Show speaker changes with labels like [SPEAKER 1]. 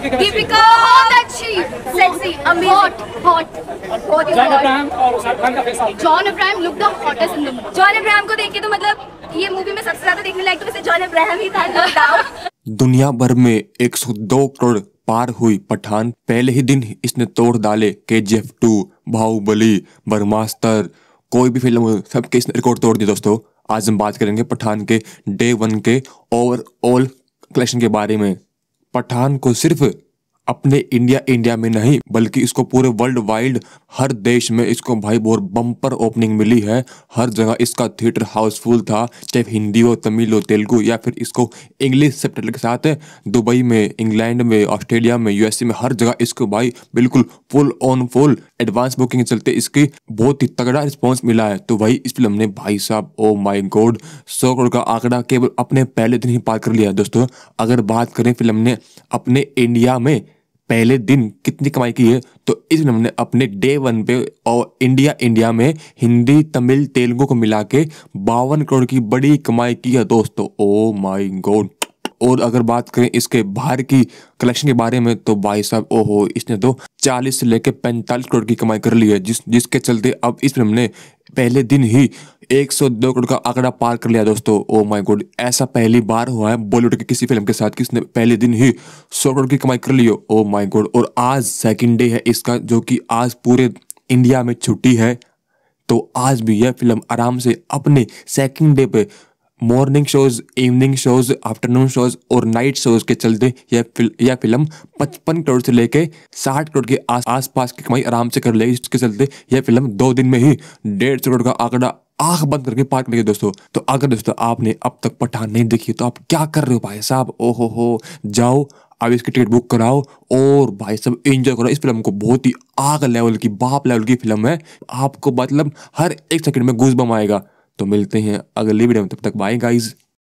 [SPEAKER 1] दीपिका बहुत अच्छी sexy hot hot John Abraham look the hottest in the movie John Abraham को देख के तो मतलब ये मूवी में सबसे ज्यादा देखने लायक तो वैसे जॉन अब्राहम ही था दुनिया भर में 102 करोड़ पार हुई पठान पहले ही दिन इसने तोड़ डाले के जी एफ टू बाहुबली बर्मास्तर कोई भी फिल्म सबके इसने रिकॉर्ड तोड़ दिया दोस्तों आज हम बात करेंगे पठान के डे वन के ओवरऑल कलेक्शन के बारे में पठान को सिर्फ अपने इंडिया इंडिया में नहीं बल्कि इसको पूरे वर्ल्ड वाइड हर देश में इसको भाई बहुत बम्पर ओपनिंग मिली है हर जगह इसका थिएटर हाउसफुल था चाहे हिंदी हो तमिल हो तेलुगु या फिर इसको इंग्लिश सब के साथ दुबई में इंग्लैंड में ऑस्ट्रेलिया में यूएसए में हर जगह इसको भाई बिल्कुल full on full advance booking चलते इसकी बहुत ही तगड़ा रिस्पॉन्स मिला है तो भाई इस फिल्म ने भाई साहब ओ माई गोड सौ करोड़ का आंकड़ा केवल अपने पहले दिन ही पार कर लिया दोस्तों अगर बात करें फिल्म ने अपने इंडिया में पहले दिन कितनी कमाई की है तो इस दिन हमने अपने डे वन पे और इंडिया इंडिया में हिंदी तमिल तेलुगु को मिला के बावन करोड़ की बड़ी कमाई की है दोस्तों ओ माई गोड और अगर बात करें इसके बाहर की कलेक्शन के बारे में तो भाई साहब ओहो इसने तो 40 से लेकर 45 करोड़ की कमाई कर ली है जिस जिसके चलते अब इस फिल्म ने पहले दिन ही 102 करोड़ का आंकड़ा पार कर लिया दोस्तों ओ माय गॉड ऐसा पहली बार हुआ है बॉलीवुड के किसी फिल्म के साथ किसने पहले दिन ही 100 करोड़ की कमाई कर ली हो ओ माई गॉड और आज सेकेंड डे है इसका जो कि आज पूरे इंडिया में छुट्टी है तो आज भी यह फिल्म आराम से अपने सेकेंड डे पे morning shows evening shows afternoon shows और नाइट शोज के चलते यह फिल, यह फिल्म 55 करोड़ से लेकर 60 करोड़ के आस पास की कमाई आराम से कर लेगी इसके चलते यह फिल्म दो दिन में ही डेढ़ सौ करोड़ का आंकड़ा आंख बंद करके पार करेंगे दोस्तों तो अगर दोस्तों आपने अब तक पठान नहीं देखी तो आप क्या कर रहे हो भाई साहब ओहो हो जाओ अब इसकी टिकट बुक कराओ और भाई सब एंजॉय करो इस फिल्म को बहुत ही आग लेवल की बाप लेवल की फिल्म है आपको मतलब हर एक सेकंड में घुस बम आएगा तो मिलते हैं अगले वीडियो में तब तक बाय गाइज़